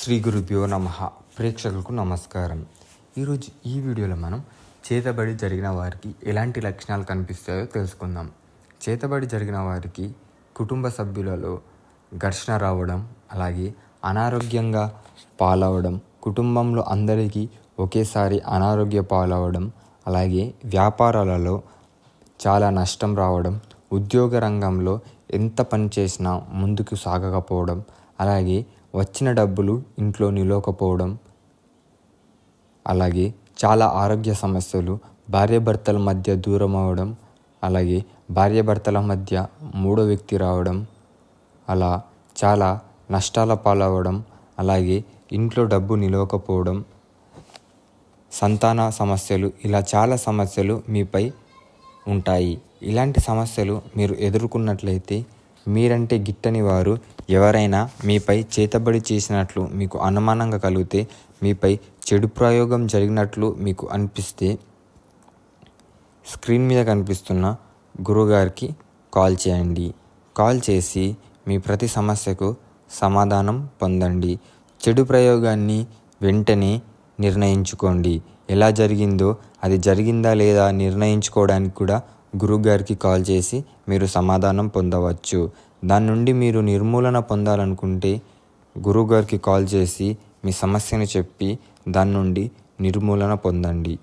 శ్రీ గురుభ్యో నమ ప్రేక్షకులకు నమస్కారం ఈరోజు ఈ వీడియోలో మనం చేతబడి జరిగిన వారికి ఎలాంటి లక్షణాలు కనిపిస్తాయో తెలుసుకుందాం చేతబడి జరిగిన వారికి కుటుంబ సభ్యులలో ఘర్షణ రావడం అలాగే అనారోగ్యంగా పాలవడం కుటుంబంలో అందరికీ ఒకేసారి అనారోగ్య పాలవడం అలాగే వ్యాపారాలలో చాలా నష్టం రావడం ఉద్యోగ రంగంలో ఎంత పని చేసినా ముందుకు సాగకపోవడం అలాగే వచ్చిన డబ్బులు ఇంట్లో నిలవకపోవడం అలాగే చాలా ఆరోగ్య సమస్యలు భార్యాభర్తల మధ్య దూరం అవడం అలాగే భార్యాభర్తల మధ్య మూడో వ్యక్తి రావడం అలా చాలా నష్టాల పాలవడం అలాగే ఇంట్లో డబ్బు నిలవకపోవడం సంతాన సమస్యలు ఇలా చాలా సమస్యలు మీపై ఉంటాయి ఇలాంటి సమస్యలు మీరు ఎదుర్కొన్నట్లయితే మీరంటే గిట్టని వారు ఎవరైనా మీపై చేతబడి చేసినట్లు మీకు అనుమానంగా కలిగితే మీపై చెడు ప్రయోగం జరిగినట్లు మీకు అనిపిస్తే స్క్రీన్ మీద కనిపిస్తున్న గురుగారికి కాల్ చేయండి కాల్ చేసి మీ ప్రతి సమస్యకు సమాధానం పొందండి చెడు ప్రయోగాన్ని వెంటనే నిర్ణయించుకోండి ఎలా జరిగిందో అది జరిగిందా లేదా నిర్ణయించుకోవడానికి కూడా గురువుగారికి కాల్ చేసి మీరు సమాధానం పొందవచ్చు దాని నుండి మీరు నిర్మూలన పొందాలనుకుంటే గురువుగారికి కాల్ చేసి మీ సమస్యను చెప్పి దాని నుండి నిర్మూలన పొందండి